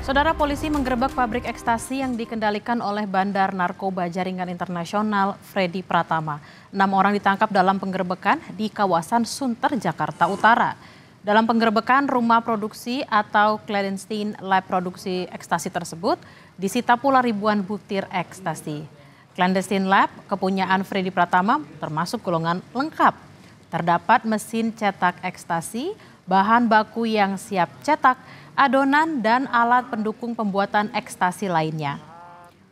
Saudara polisi menggerebek pabrik ekstasi yang dikendalikan oleh bandar narkoba jaringan internasional Freddy Pratama. Enam orang ditangkap dalam penggerbekan di kawasan Sunter, Jakarta Utara. Dalam penggerbekan rumah produksi atau Kledenstein Lab Produksi Ekstasi tersebut, disita pula ribuan butir ekstasi. Clandestine Lab, kepunyaan Freddy Pratama, termasuk golongan lengkap Terdapat mesin cetak ekstasi, bahan baku yang siap cetak, adonan, dan alat pendukung pembuatan ekstasi lainnya.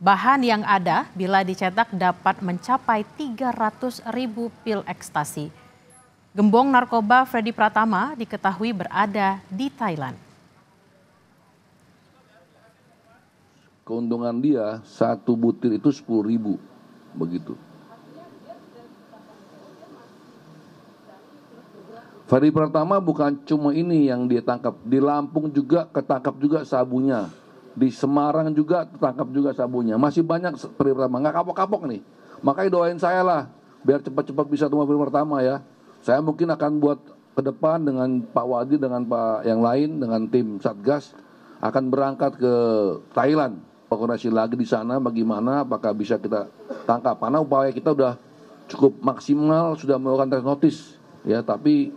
Bahan yang ada bila dicetak dapat mencapai 300 ribu pil ekstasi. Gembong narkoba Freddy Pratama diketahui berada di Thailand. Keuntungan dia satu butir itu 10 ribu begitu. Ferry pertama bukan cuma ini yang ditangkap di Lampung juga ketangkap juga sabunya, di Semarang juga ketangkap juga sabunya. Masih banyak Ferry Pratama, nggak kapok-kapok nih. Makanya doain saya lah, biar cepat-cepat bisa ketemu Ferry pertama ya. Saya mungkin akan buat ke depan dengan Pak Wadi, dengan Pak yang lain, dengan tim Satgas akan berangkat ke Thailand koordinasi lagi di sana bagaimana apakah bisa kita tangkap karena upaya kita udah cukup maksimal sudah melakukan tes notis ya tapi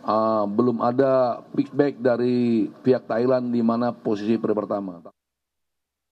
Ah, belum ada feedback dari pihak thailand di mana posisi pertama